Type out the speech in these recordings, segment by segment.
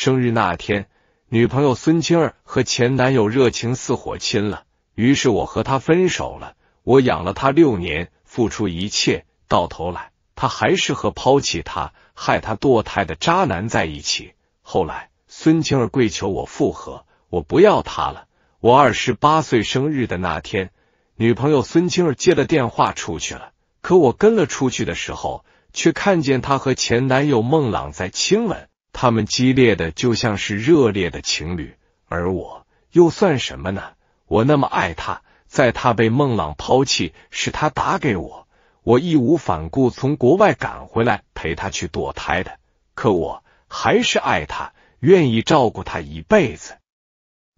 生日那天，女朋友孙青儿和前男友热情似火亲了，于是我和他分手了。我养了他六年，付出一切，到头来他还是和抛弃他、害他堕胎的渣男在一起。后来孙青儿跪求我复合，我不要他了。我二十八岁生日的那天，女朋友孙青儿接了电话出去了，可我跟了出去的时候，却看见她和前男友孟朗在亲吻。他们激烈的就像是热烈的情侣，而我又算什么呢？我那么爱他，在他被孟浪抛弃，是他打给我，我义无反顾从国外赶回来陪他去堕胎的。可我还是爱他，愿意照顾他一辈子。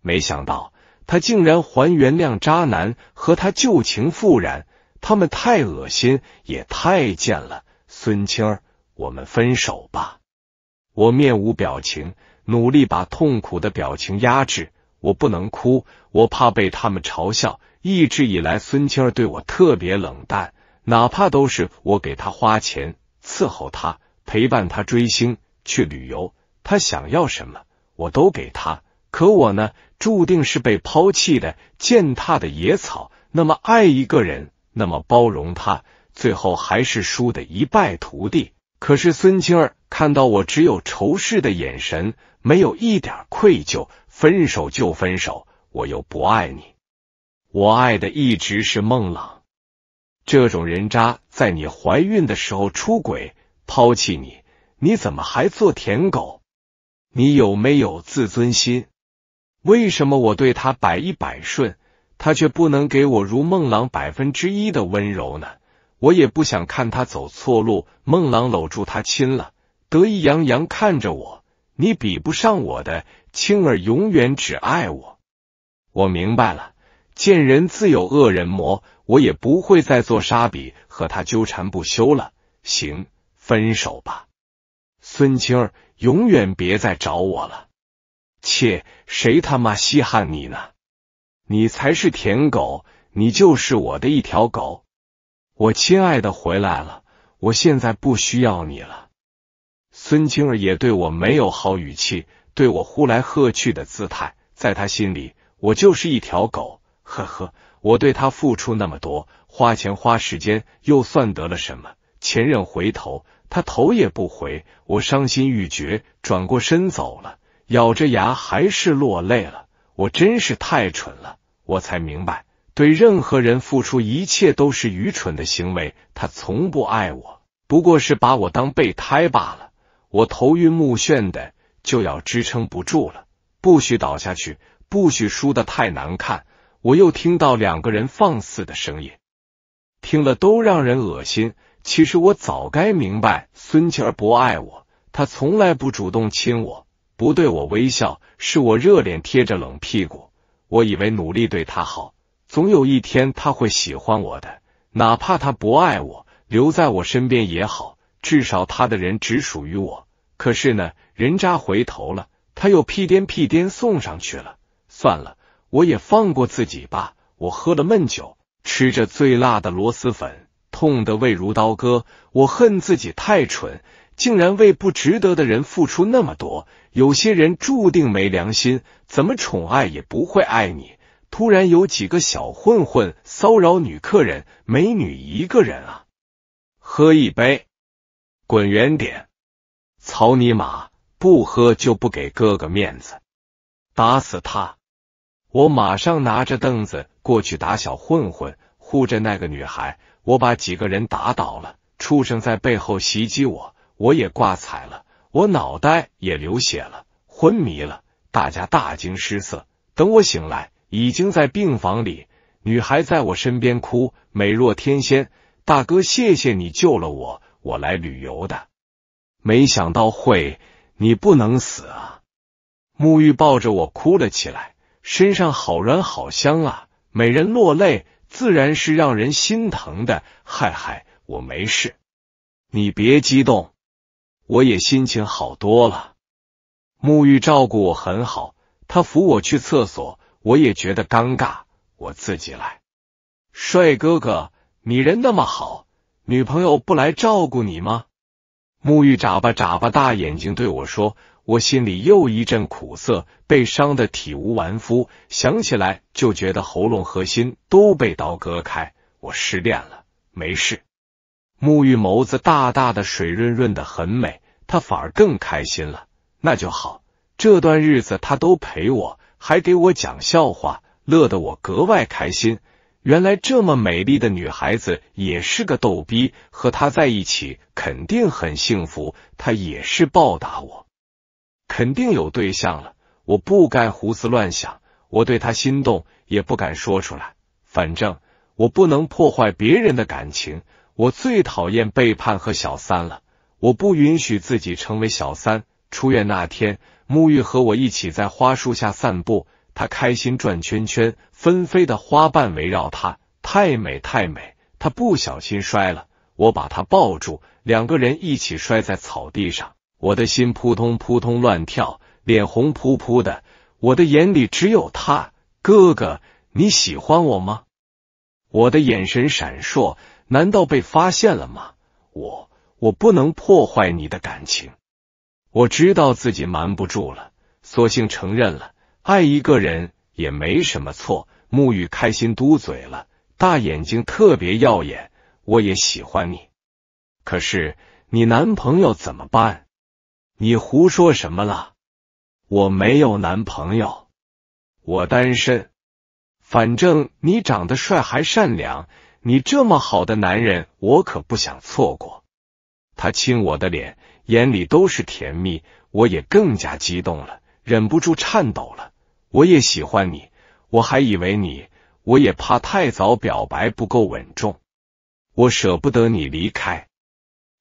没想到他竟然还原谅渣男，和他旧情复燃。他们太恶心，也太贱了。孙青，我们分手吧。我面无表情，努力把痛苦的表情压制。我不能哭，我怕被他们嘲笑。一直以来，孙青儿对我特别冷淡，哪怕都是我给他花钱，伺候他，陪伴他追星、去旅游，他想要什么我都给他。可我呢，注定是被抛弃的、践踏的野草。那么爱一个人，那么包容他，最后还是输得一败涂地。可是孙青儿看到我只有仇视的眼神，没有一点愧疚。分手就分手，我又不爱你，我爱的一直是孟朗。这种人渣在你怀孕的时候出轨抛弃你，你怎么还做舔狗？你有没有自尊心？为什么我对他百依百顺，他却不能给我如孟朗百分之一的温柔呢？我也不想看他走错路，孟郎搂住他亲了，得意洋洋看着我。你比不上我的青儿，永远只爱我。我明白了，贱人自有恶人磨，我也不会再做沙比和他纠缠不休了。行，分手吧，孙青儿，永远别再找我了。切，谁他妈稀罕你呢？你才是舔狗，你就是我的一条狗。我亲爱的回来了，我现在不需要你了。孙青儿也对我没有好语气，对我呼来喝去的姿态，在他心里，我就是一条狗。呵呵，我对他付出那么多，花钱花时间，又算得了什么？前任回头，他头也不回，我伤心欲绝，转过身走了，咬着牙还是落泪了。我真是太蠢了，我才明白。对任何人付出一切都是愚蠢的行为。他从不爱我，不过是把我当备胎罢了。我头晕目眩的，就要支撑不住了。不许倒下去，不许输的太难看。我又听到两个人放肆的声音，听了都让人恶心。其实我早该明白，孙儿不爱我，他从来不主动亲我，不对我微笑，是我热脸贴着冷屁股。我以为努力对他好。总有一天他会喜欢我的，哪怕他不爱我，留在我身边也好，至少他的人只属于我。可是呢，人渣回头了，他又屁颠屁颠送上去了。算了，我也放过自己吧。我喝了闷酒，吃着最辣的螺蛳粉，痛得胃如刀割。我恨自己太蠢，竟然为不值得的人付出那么多。有些人注定没良心，怎么宠爱也不会爱你。突然有几个小混混骚扰女客人，美女一个人啊，喝一杯，滚远点！草你妈，不喝就不给哥哥面子，打死他！我马上拿着凳子过去打小混混，护着那个女孩。我把几个人打倒了，畜生在背后袭击我，我也挂彩了，我脑袋也流血了，昏迷了。大家大惊失色，等我醒来。已经在病房里，女孩在我身边哭，美若天仙。大哥，谢谢你救了我，我来旅游的，没想到会你不能死啊！沐浴抱着我哭了起来，身上好软好香啊！美人落泪，自然是让人心疼的。嗨嗨，我没事，你别激动，我也心情好多了。沐浴照顾我很好，他扶我去厕所。我也觉得尴尬，我自己来。帅哥哥，你人那么好，女朋友不来照顾你吗？沐浴眨巴眨巴大眼睛对我说，我心里又一阵苦涩，被伤的体无完肤，想起来就觉得喉咙和心都被刀割开。我失恋了，没事。沐浴眸子大大的，水润润的，很美。他反而更开心了，那就好，这段日子他都陪我。还给我讲笑话，乐得我格外开心。原来这么美丽的女孩子也是个逗逼，和她在一起肯定很幸福。她也是报答我，肯定有对象了。我不该胡思乱想，我对她心动也不敢说出来。反正我不能破坏别人的感情，我最讨厌背叛和小三了。我不允许自己成为小三。出院那天。沐浴和我一起在花树下散步，他开心转圈圈，纷飞的花瓣围绕他，太美太美。他不小心摔了，我把他抱住，两个人一起摔在草地上，我的心扑通扑通乱跳，脸红扑扑的，我的眼里只有他。哥哥，你喜欢我吗？我的眼神闪烁，难道被发现了吗？我我不能破坏你的感情。我知道自己瞒不住了，索性承认了。爱一个人也没什么错。沐雨开心嘟嘴了，大眼睛特别耀眼。我也喜欢你，可是你男朋友怎么办？你胡说什么了？我没有男朋友，我单身。反正你长得帅还善良，你这么好的男人，我可不想错过。他亲我的脸。眼里都是甜蜜，我也更加激动了，忍不住颤抖了。我也喜欢你，我还以为你，我也怕太早表白不够稳重，我舍不得你离开。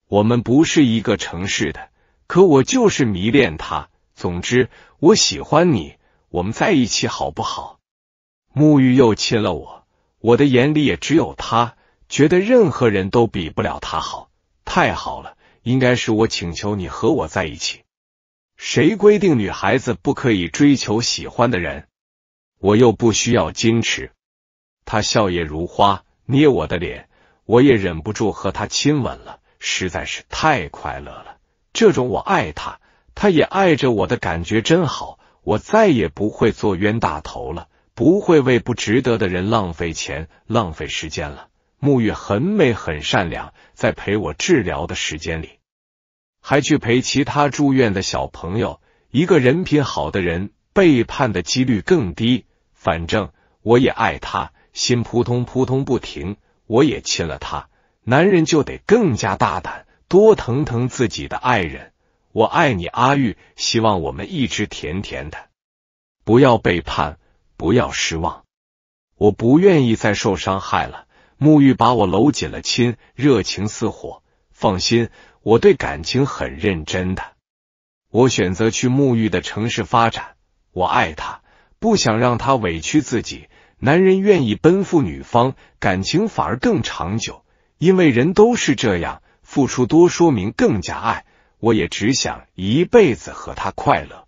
我们不是一个城市的，可我就是迷恋他。总之，我喜欢你，我们在一起好不好？沐浴又亲了我，我的眼里也只有他，觉得任何人都比不了他好，太好了。应该是我请求你和我在一起，谁规定女孩子不可以追求喜欢的人？我又不需要矜持。他笑靥如花，捏我的脸，我也忍不住和他亲吻了，实在是太快乐了。这种我爱他，他也爱着我的感觉真好。我再也不会做冤大头了，不会为不值得的人浪费钱、浪费时间了。沐浴很美，很善良，在陪我治疗的时间里，还去陪其他住院的小朋友。一个人品好的人，背叛的几率更低。反正我也爱他，心扑通扑通不停。我也亲了他，男人就得更加大胆，多疼疼自己的爱人。我爱你，阿玉，希望我们一直甜甜的，不要背叛，不要失望。我不愿意再受伤害了。沐浴把我搂紧了亲，热情似火。放心，我对感情很认真的。我选择去沐浴的城市发展，我爱他，不想让他委屈自己。男人愿意奔赴女方，感情反而更长久，因为人都是这样，付出多说明更加爱。我也只想一辈子和他快乐，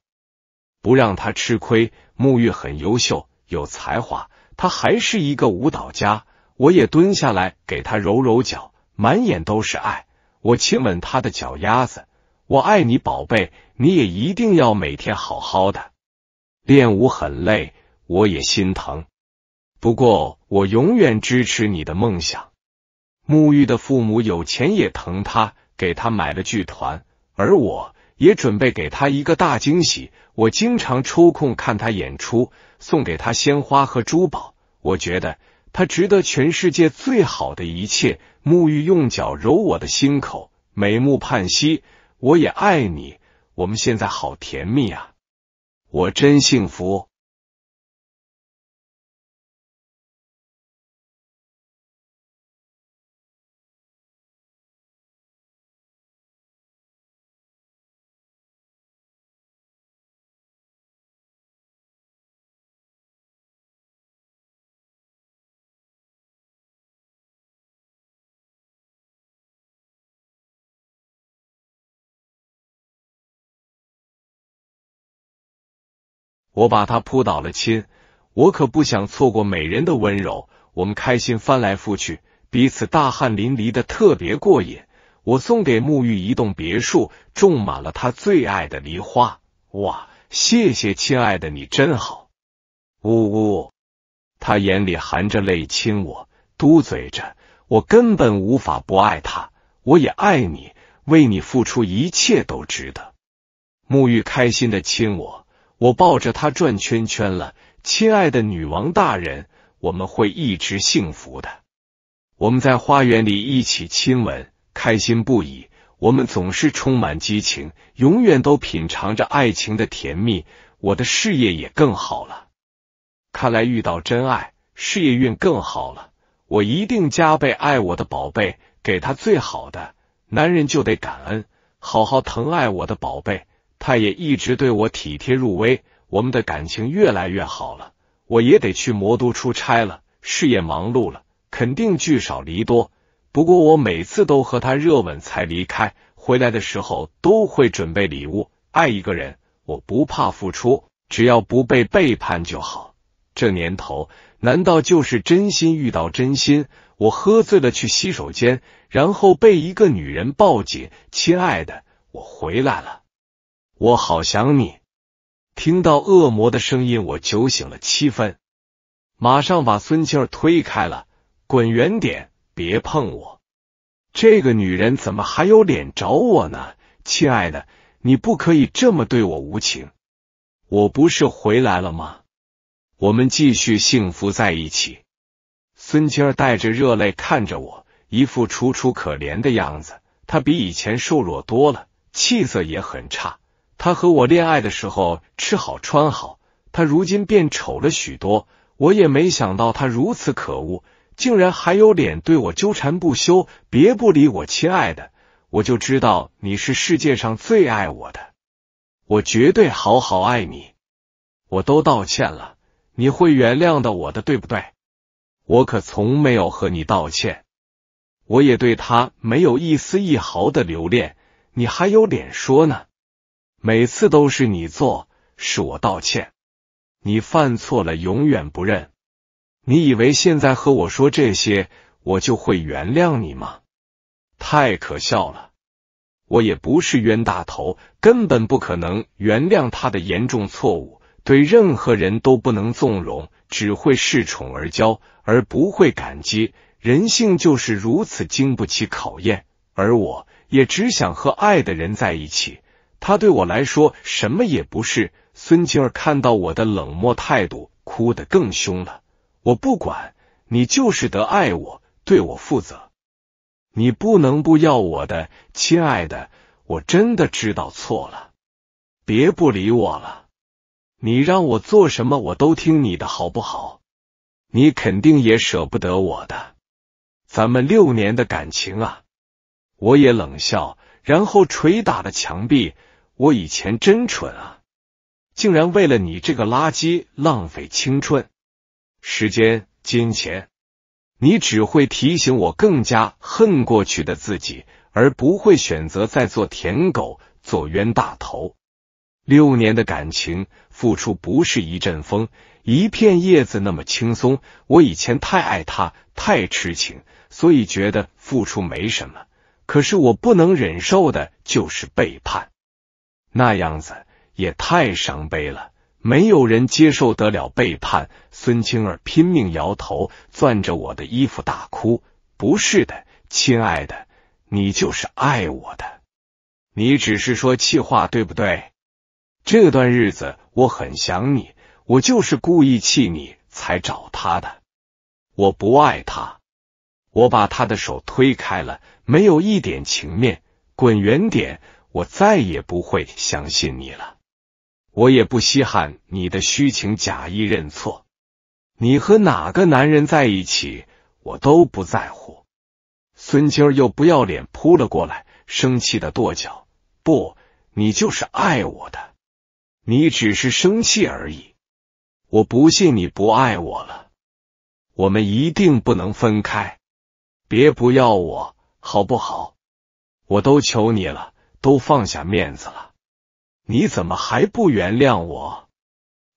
不让他吃亏。沐浴很优秀，有才华，他还是一个舞蹈家。我也蹲下来给他揉揉脚，满眼都是爱。我亲吻他的脚丫子，我爱你，宝贝。你也一定要每天好好的。练舞很累，我也心疼。不过我永远支持你的梦想。沐浴的父母有钱也疼他，给他买了剧团，而我也准备给他一个大惊喜。我经常抽空看他演出，送给他鲜花和珠宝。我觉得。他值得全世界最好的一切。沐浴，用脚揉我的心口，美目盼兮。我也爱你。我们现在好甜蜜啊！我真幸福。我把他扑倒了，亲！我可不想错过美人的温柔。我们开心翻来覆去，彼此大汗淋漓的，特别过瘾。我送给沐浴一栋别墅，种满了他最爱的梨花。哇，谢谢亲爱的，你真好。呜呜，他眼里含着泪亲我，嘟嘴着，我根本无法不爱他。我也爱你，为你付出一切都值得。沐浴开心的亲我。我抱着他转圈圈了，亲爱的女王大人，我们会一直幸福的。我们在花园里一起亲吻，开心不已。我们总是充满激情，永远都品尝着爱情的甜蜜。我的事业也更好了，看来遇到真爱，事业运更好了。我一定加倍爱我的宝贝，给他最好的。男人就得感恩，好好疼爱我的宝贝。他也一直对我体贴入微，我们的感情越来越好了。我也得去魔都出差了，事业忙碌了，肯定聚少离多。不过我每次都和他热吻才离开，回来的时候都会准备礼物。爱一个人，我不怕付出，只要不被背叛就好。这年头，难道就是真心遇到真心？我喝醉了去洗手间，然后被一个女人抱紧。亲爱的，我回来了。我好想你！听到恶魔的声音，我酒醒了七分，马上把孙儿推开了，滚远点，别碰我！这个女人怎么还有脸找我呢？亲爱的，你不可以这么对我无情！我不是回来了吗？我们继续幸福在一起。孙儿带着热泪看着我，一副楚楚可怜的样子。她比以前瘦弱多了，气色也很差。他和我恋爱的时候吃好穿好，他如今变丑了许多。我也没想到他如此可恶，竟然还有脸对我纠缠不休。别不理我，亲爱的，我就知道你是世界上最爱我的，我绝对好好爱你。我都道歉了，你会原谅的我的，对不对？我可从没有和你道歉，我也对他没有一丝一毫的留恋，你还有脸说呢？每次都是你做，是我道歉。你犯错了，永远不认。你以为现在和我说这些，我就会原谅你吗？太可笑了！我也不是冤大头，根本不可能原谅他的严重错误。对任何人都不能纵容，只会恃宠而骄，而不会感激。人性就是如此，经不起考验。而我也只想和爱的人在一起。他对我来说什么也不是。孙静儿看到我的冷漠态度，哭得更凶了。我不管你，就是得爱我，对我负责。你不能不要我的，亲爱的。我真的知道错了，别不理我了。你让我做什么，我都听你的好不好？你肯定也舍不得我的，咱们六年的感情啊！我也冷笑，然后捶打了墙壁。我以前真蠢啊！竟然为了你这个垃圾浪费青春、时间、金钱。你只会提醒我更加恨过去的自己，而不会选择再做舔狗、做冤大头。六年的感情付出不是一阵风、一片叶子那么轻松。我以前太爱他，太痴情，所以觉得付出没什么。可是我不能忍受的就是背叛。那样子也太伤悲了，没有人接受得了背叛。孙青儿拼命摇头，攥着我的衣服大哭：“不是的，亲爱的，你就是爱我的，你只是说气话，对不对？这段日子我很想你，我就是故意气你才找他的。我不爱他，我把他的手推开了，没有一点情面，滚远点。”我再也不会相信你了，我也不稀罕你的虚情假意认错。你和哪个男人在一起，我都不在乎。孙今儿又不要脸扑了过来，生气的跺脚。不，你就是爱我的，你只是生气而已。我不信你不爱我了，我们一定不能分开，别不要我好不好？我都求你了。都放下面子了，你怎么还不原谅我？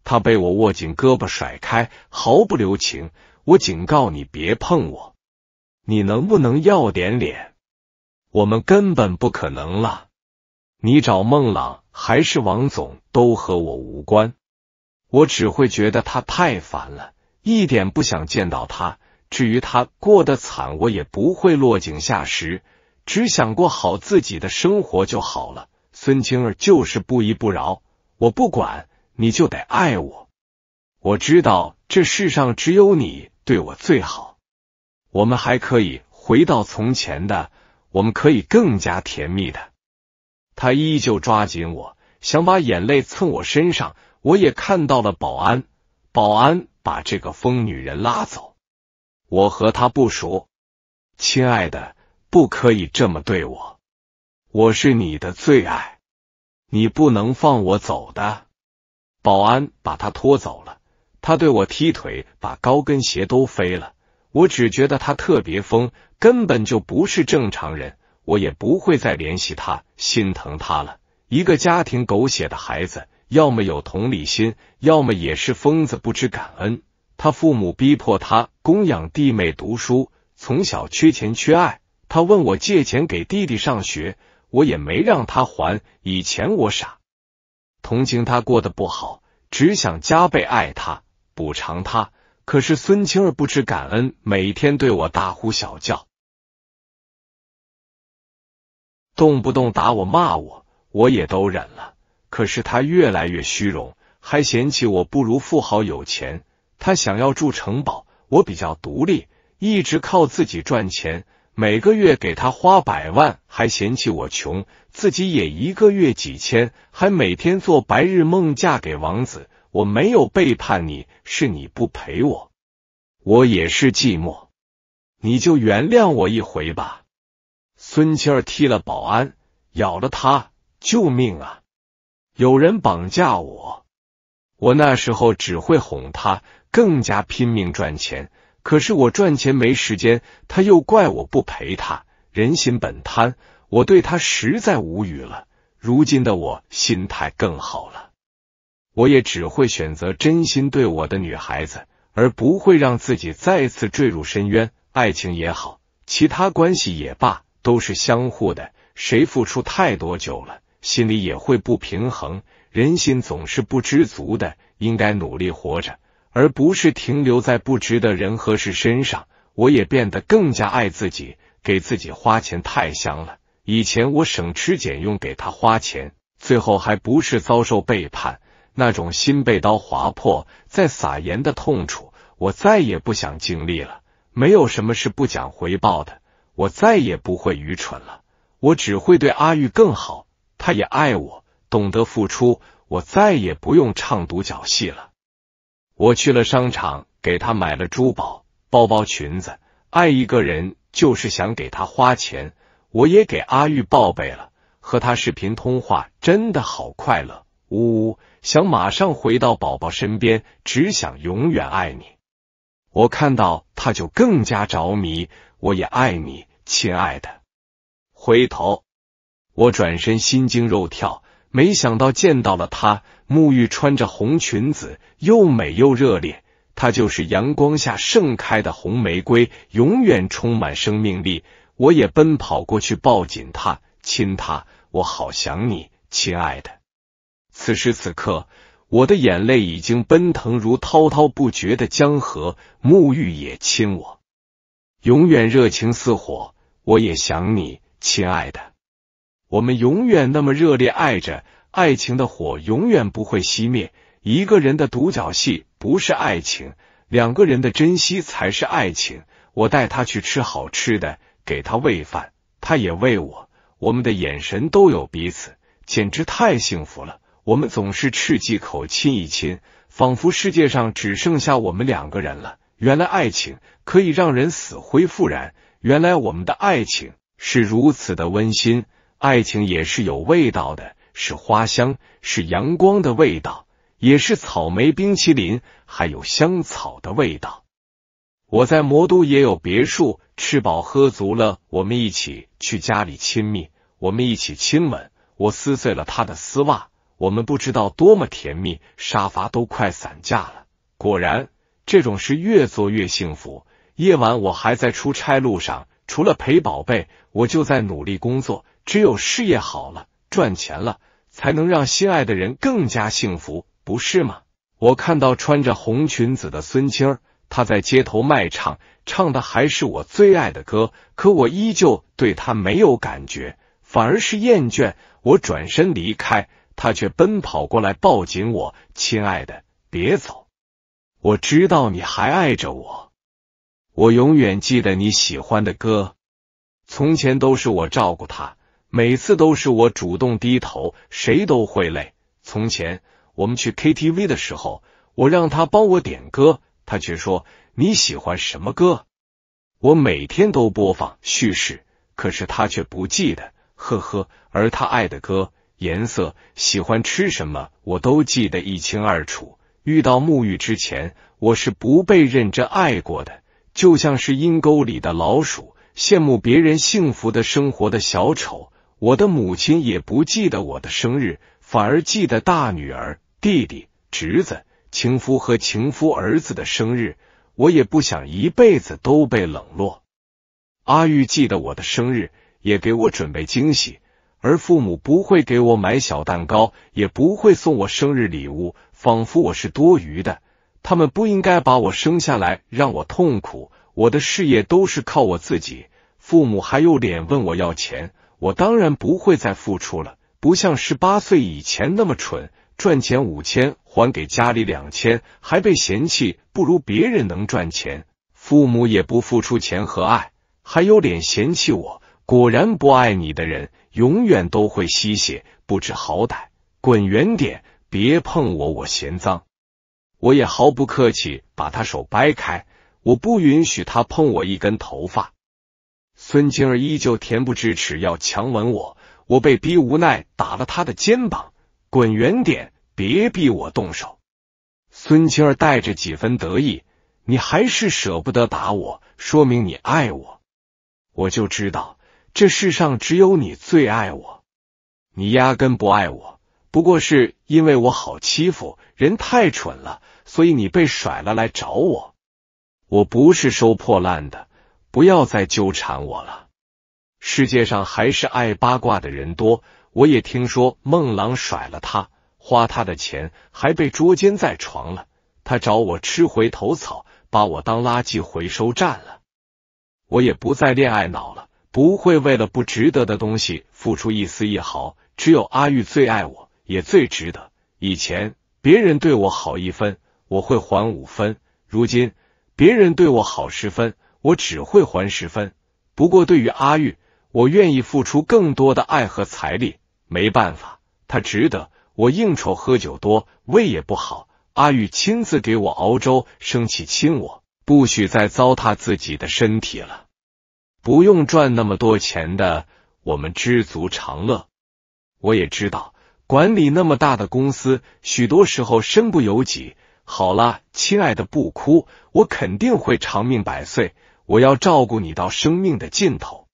他被我握紧胳膊甩开，毫不留情。我警告你别碰我，你能不能要点脸？我们根本不可能了。你找孟朗还是王总都和我无关，我只会觉得他太烦了，一点不想见到他。至于他过得惨，我也不会落井下石。只想过好自己的生活就好了。孙青儿就是不依不饶，我不管，你就得爱我。我知道这世上只有你对我最好，我们还可以回到从前的，我们可以更加甜蜜的。他依旧抓紧我，想把眼泪蹭我身上。我也看到了保安，保安把这个疯女人拉走。我和他不熟，亲爱的。不可以这么对我，我是你的最爱，你不能放我走的。保安把他拖走了，他对我踢腿，把高跟鞋都飞了。我只觉得他特别疯，根本就不是正常人。我也不会再联系他，心疼他了一个家庭狗血的孩子，要么有同理心，要么也是疯子，不知感恩。他父母逼迫他供养弟妹读书，从小缺钱缺爱。他问我借钱给弟弟上学，我也没让他还。以前我傻，同情他过得不好，只想加倍爱他，补偿他。可是孙青儿不知感恩，每天对我大呼小叫，动不动打我骂我，我也都忍了。可是他越来越虚荣，还嫌弃我不如富豪有钱。他想要住城堡，我比较独立，一直靠自己赚钱。每个月给他花百万，还嫌弃我穷，自己也一个月几千，还每天做白日梦嫁给王子。我没有背叛你，是你不陪我，我也是寂寞。你就原谅我一回吧。孙七儿踢了保安，咬了他，救命啊！有人绑架我。我那时候只会哄他，更加拼命赚钱。可是我赚钱没时间，他又怪我不陪他。人心本贪，我对他实在无语了。如今的我心态更好了，我也只会选择真心对我的女孩子，而不会让自己再次坠入深渊。爱情也好，其他关系也罢，都是相互的，谁付出太多久了，心里也会不平衡。人心总是不知足的，应该努力活着。而不是停留在不值得人和事身上，我也变得更加爱自己，给自己花钱太香了。以前我省吃俭用给他花钱，最后还不是遭受背叛，那种心被刀划破再撒盐的痛楚，我再也不想经历了。没有什么是不讲回报的，我再也不会愚蠢了，我只会对阿玉更好，他也爱我，懂得付出，我再也不用唱独角戏了。我去了商场，给他买了珠宝、包包、裙子。爱一个人就是想给他花钱。我也给阿玉报备了，和他视频通话，真的好快乐。呜呜，想马上回到宝宝身边，只想永远爱你。我看到他就更加着迷，我也爱你，亲爱的。回头，我转身心惊肉跳，没想到见到了他。沐浴穿着红裙子，又美又热烈，她就是阳光下盛开的红玫瑰，永远充满生命力。我也奔跑过去，抱紧她，亲她，我好想你，亲爱的。此时此刻，我的眼泪已经奔腾如滔滔不绝的江河，沐浴也亲我，永远热情似火。我也想你，亲爱的，我们永远那么热烈爱着。爱情的火永远不会熄灭。一个人的独角戏不是爱情，两个人的珍惜才是爱情。我带他去吃好吃的，给他喂饭，他也喂我。我们的眼神都有彼此，简直太幸福了。我们总是吃几口，亲一亲，仿佛世界上只剩下我们两个人了。原来爱情可以让人死灰复燃。原来我们的爱情是如此的温馨。爱情也是有味道的。是花香，是阳光的味道，也是草莓冰淇淋，还有香草的味道。我在魔都也有别墅，吃饱喝足了，我们一起去家里亲密，我们一起亲吻。我撕碎了他的丝袜，我们不知道多么甜蜜，沙发都快散架了。果然，这种事越做越幸福。夜晚，我还在出差路上，除了陪宝贝，我就在努力工作。只有事业好了，赚钱了。才能让心爱的人更加幸福，不是吗？我看到穿着红裙子的孙青儿，他在街头卖唱，唱的还是我最爱的歌，可我依旧对他没有感觉，反而是厌倦。我转身离开，他却奔跑过来，抱紧我。亲爱的，别走，我知道你还爱着我，我永远记得你喜欢的歌。从前都是我照顾他。每次都是我主动低头，谁都会累。从前我们去 K T V 的时候，我让他帮我点歌，他却说你喜欢什么歌？我每天都播放叙事，可是他却不记得。呵呵，而他爱的歌、颜色、喜欢吃什么，我都记得一清二楚。遇到沐浴之前，我是不被认真爱过的，就像是阴沟里的老鼠，羡慕别人幸福的生活的小丑。我的母亲也不记得我的生日，反而记得大女儿、弟弟、侄子、情夫和情夫儿子的生日。我也不想一辈子都被冷落。阿玉记得我的生日，也给我准备惊喜，而父母不会给我买小蛋糕，也不会送我生日礼物，仿佛我是多余的。他们不应该把我生下来让我痛苦。我的事业都是靠我自己，父母还有脸问我要钱。我当然不会再付出了，不像十八岁以前那么蠢，赚钱五千还给家里两千，还被嫌弃不如别人能赚钱，父母也不付出钱和爱，还有脸嫌弃我？果然不爱你的人永远都会吸血，不知好歹，滚远点，别碰我，我嫌脏。我也毫不客气，把他手掰开，我不允许他碰我一根头发。孙青儿依旧恬不知耻，要强吻我，我被逼无奈，打了他的肩膀，滚远点，别逼我动手。孙青儿带着几分得意：“你还是舍不得打我，说明你爱我。我就知道，这世上只有你最爱我。你压根不爱我，不过是因为我好欺负，人太蠢了，所以你被甩了来找我。我不是收破烂的。”不要再纠缠我了。世界上还是爱八卦的人多。我也听说孟郎甩了他，花他的钱，还被捉奸在床了。他找我吃回头草，把我当垃圾回收站了。我也不再恋爱脑了，不会为了不值得的东西付出一丝一毫。只有阿玉最爱我，也最值得。以前别人对我好一分，我会还五分；如今别人对我好十分。我只会还十分，不过对于阿玉，我愿意付出更多的爱和财力。没办法，他值得。我应酬喝酒多，胃也不好。阿玉亲自给我熬粥，生气亲我，不许再糟蹋自己的身体了。不用赚那么多钱的，我们知足常乐。我也知道，管理那么大的公司，许多时候身不由己。好了，亲爱的，不哭，我肯定会长命百岁。我要照顾你到生命的尽头，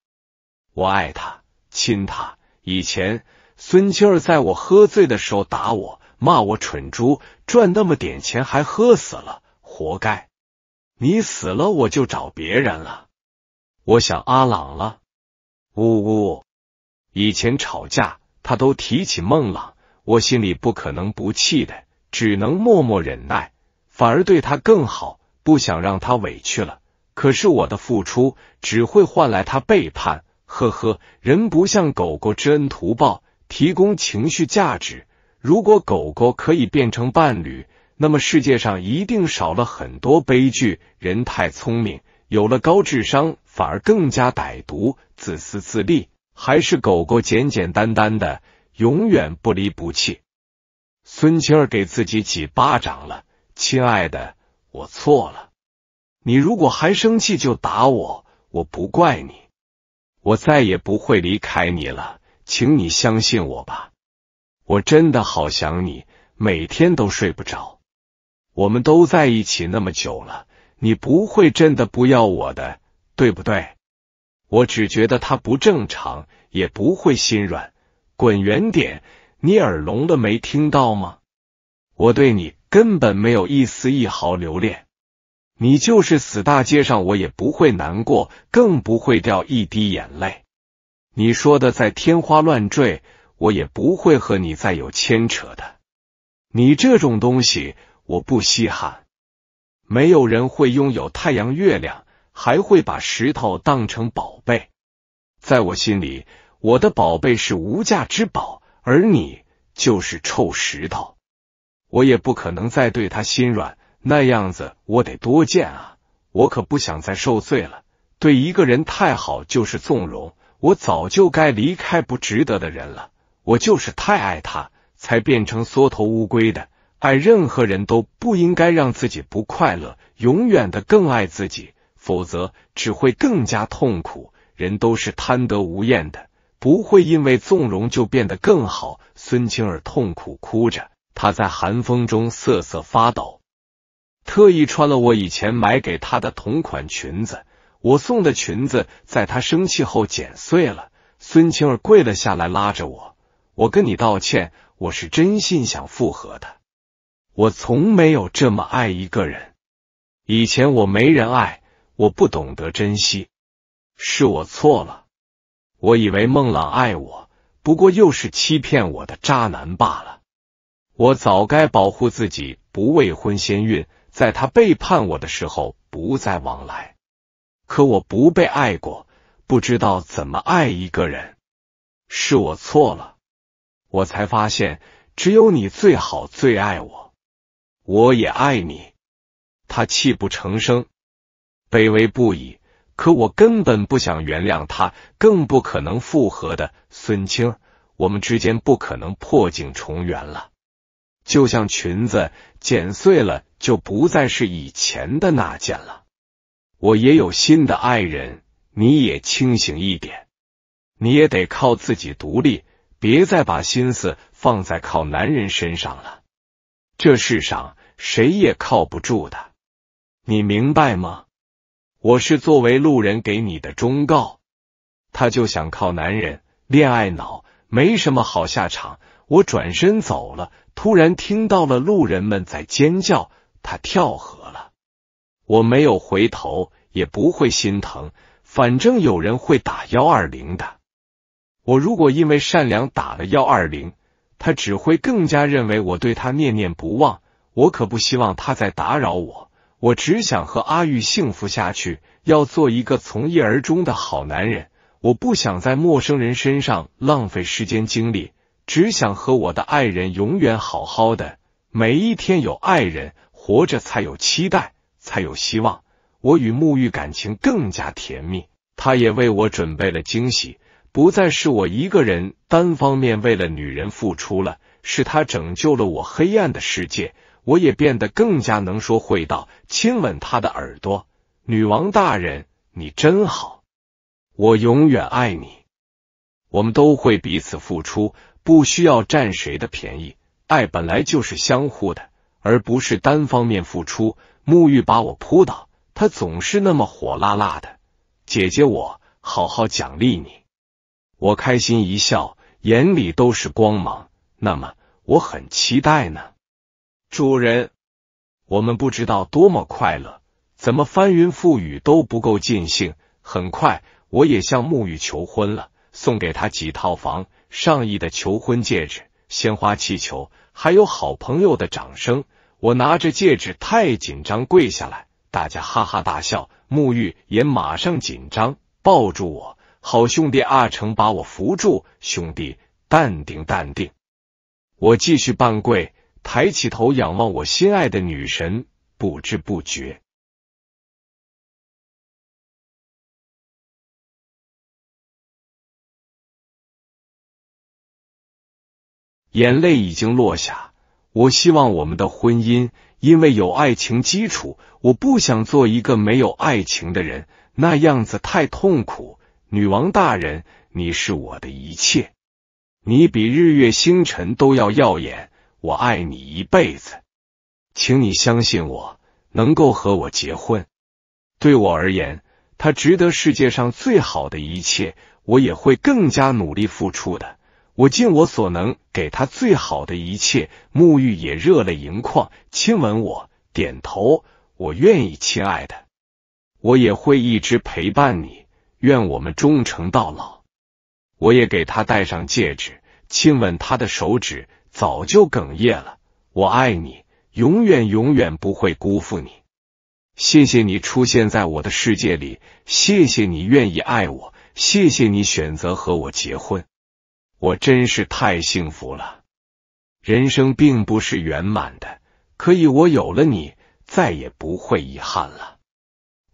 我爱他，亲他。以前孙青儿在我喝醉的时候打我，骂我蠢猪，赚那么点钱还喝死了，活该。你死了，我就找别人了。我想阿朗了，呜呜。以前吵架，他都提起孟朗，我心里不可能不气的，只能默默忍耐，反而对他更好，不想让他委屈了。可是我的付出只会换来他背叛，呵呵，人不像狗狗知恩图报，提供情绪价值。如果狗狗可以变成伴侣，那么世界上一定少了很多悲剧。人太聪明，有了高智商反而更加歹毒、自私自利。还是狗狗简简单单的，永远不离不弃。孙青儿给自己几巴掌了，亲爱的，我错了。你如果还生气，就打我，我不怪你。我再也不会离开你了，请你相信我吧。我真的好想你，每天都睡不着。我们都在一起那么久了，你不会真的不要我的，对不对？我只觉得他不正常，也不会心软。滚远点，你耳聋了没听到吗？我对你根本没有一丝一毫留恋。你就是死大街上，我也不会难过，更不会掉一滴眼泪。你说的再天花乱坠，我也不会和你再有牵扯的。你这种东西，我不稀罕。没有人会拥有太阳、月亮，还会把石头当成宝贝。在我心里，我的宝贝是无价之宝，而你就是臭石头。我也不可能再对他心软。那样子我得多贱啊！我可不想再受罪了。对一个人太好就是纵容，我早就该离开不值得的人了。我就是太爱他，才变成缩头乌龟的。爱任何人都不应该让自己不快乐，永远的更爱自己，否则只会更加痛苦。人都是贪得无厌的，不会因为纵容就变得更好。孙青儿痛苦哭着，她在寒风中瑟瑟发抖。特意穿了我以前买给他的同款裙子，我送的裙子在他生气后剪碎了。孙青儿跪了下来，拉着我：“我跟你道歉，我是真心想复合的。我从没有这么爱一个人。以前我没人爱，我不懂得珍惜，是我错了。我以为孟朗爱我，不过又是欺骗我的渣男罢了。我早该保护自己，不未婚先孕。”在他背叛我的时候，不再往来。可我不被爱过，不知道怎么爱一个人。是我错了，我才发现只有你最好最爱我，我也爱你。他泣不成声，卑微不已。可我根本不想原谅他，更不可能复合的。孙青，我们之间不可能破镜重圆了。就像裙子剪碎了。就不再是以前的那件了。我也有新的爱人，你也清醒一点，你也得靠自己独立，别再把心思放在靠男人身上了。这世上谁也靠不住的，你明白吗？我是作为路人给你的忠告。他就想靠男人，恋爱脑，没什么好下场。我转身走了，突然听到了路人们在尖叫。他跳河了，我没有回头，也不会心疼。反正有人会打幺二零的。我如果因为善良打了幺二零，他只会更加认为我对他念念不忘。我可不希望他再打扰我。我只想和阿玉幸福下去，要做一个从一而终的好男人。我不想在陌生人身上浪费时间精力，只想和我的爱人永远好好的，每一天有爱人。活着才有期待，才有希望。我与沐玉感情更加甜蜜，他也为我准备了惊喜。不再是我一个人单方面为了女人付出了，是他拯救了我黑暗的世界。我也变得更加能说会道，亲吻他的耳朵。女王大人，你真好，我永远爱你。我们都会彼此付出，不需要占谁的便宜。爱本来就是相互的。而不是单方面付出。沐浴把我扑倒，他总是那么火辣辣的。姐姐，我好好奖励你。我开心一笑，眼里都是光芒。那么，我很期待呢。主人，我们不知道多么快乐，怎么翻云覆雨都不够尽兴。很快，我也向沐浴求婚了，送给他几套房、上亿的求婚戒指、鲜花、气球。还有好朋友的掌声，我拿着戒指太紧张，跪下来，大家哈哈大笑。沐浴也马上紧张，抱住我，好兄弟阿成把我扶住，兄弟，淡定淡定。我继续半跪，抬起头仰望我心爱的女神，不知不觉。眼泪已经落下，我希望我们的婚姻因为有爱情基础。我不想做一个没有爱情的人，那样子太痛苦。女王大人，你是我的一切，你比日月星辰都要耀眼，我爱你一辈子。请你相信我，能够和我结婚，对我而言，他值得世界上最好的一切，我也会更加努力付出的。我尽我所能给他最好的一切，沐浴也热泪盈眶，亲吻我，点头，我愿意，亲爱的，我也会一直陪伴你，愿我们忠诚到老。我也给他戴上戒指，亲吻他的手指，早就哽咽了。我爱你，永远，永远不会辜负你。谢谢你出现在我的世界里，谢谢你愿意爱我，谢谢你选择和我结婚。我真是太幸福了，人生并不是圆满的，可以我有了你，再也不会遗憾了。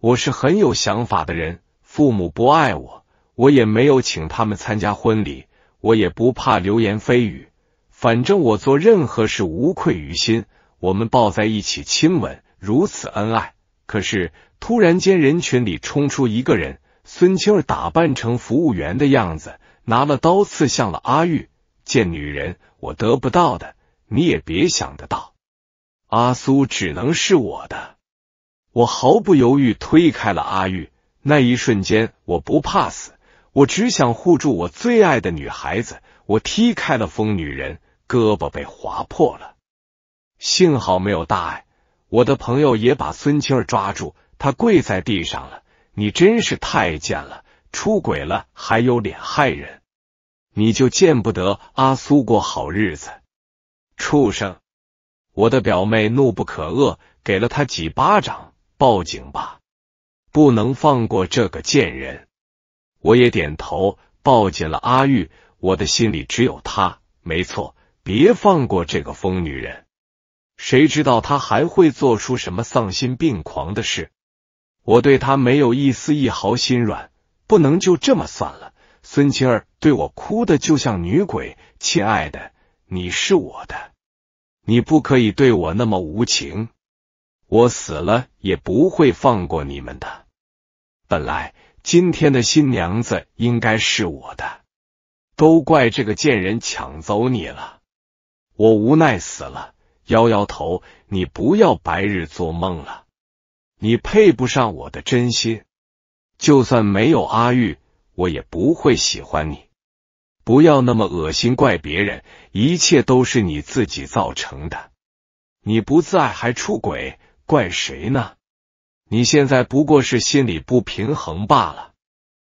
我是很有想法的人，父母不爱我，我也没有请他们参加婚礼，我也不怕流言蜚语，反正我做任何事无愧于心。我们抱在一起亲吻，如此恩爱。可是突然间人群里冲出一个人，孙青儿打扮成服务员的样子。拿了刀刺向了阿玉，贱女人，我得不到的，你也别想得到。阿苏只能是我的，我毫不犹豫推开了阿玉。那一瞬间，我不怕死，我只想护住我最爱的女孩子。我踢开了疯女人，胳膊被划破了，幸好没有大碍。我的朋友也把孙青儿抓住，他跪在地上了。你真是太贱了。出轨了还有脸害人，你就见不得阿苏过好日子，畜生！我的表妹怒不可遏，给了他几巴掌。报警吧，不能放过这个贱人！我也点头，抱紧了阿玉。我的心里只有她，没错，别放过这个疯女人。谁知道她还会做出什么丧心病狂的事？我对她没有一丝一毫心软。不能就这么算了。孙青儿对我哭的就像女鬼，亲爱的，你是我的，你不可以对我那么无情，我死了也不会放过你们的。本来今天的新娘子应该是我的，都怪这个贱人抢走你了，我无奈死了，摇摇头，你不要白日做梦了，你配不上我的真心。就算没有阿玉，我也不会喜欢你。不要那么恶心，怪别人，一切都是你自己造成的。你不自爱还出轨，怪谁呢？你现在不过是心里不平衡罢了。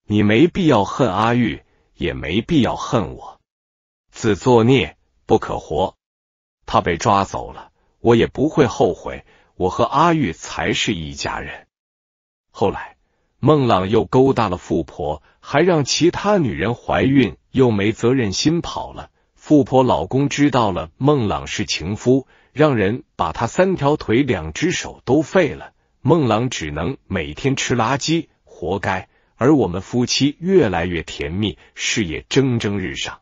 你没必要恨阿玉，也没必要恨我。自作孽不可活。他被抓走了，我也不会后悔。我和阿玉才是一家人。后来。孟朗又勾搭了富婆，还让其他女人怀孕，又没责任心跑了。富婆老公知道了孟朗是情夫，让人把他三条腿、两只手都废了。孟朗只能每天吃垃圾，活该。而我们夫妻越来越甜蜜，事业蒸蒸日上。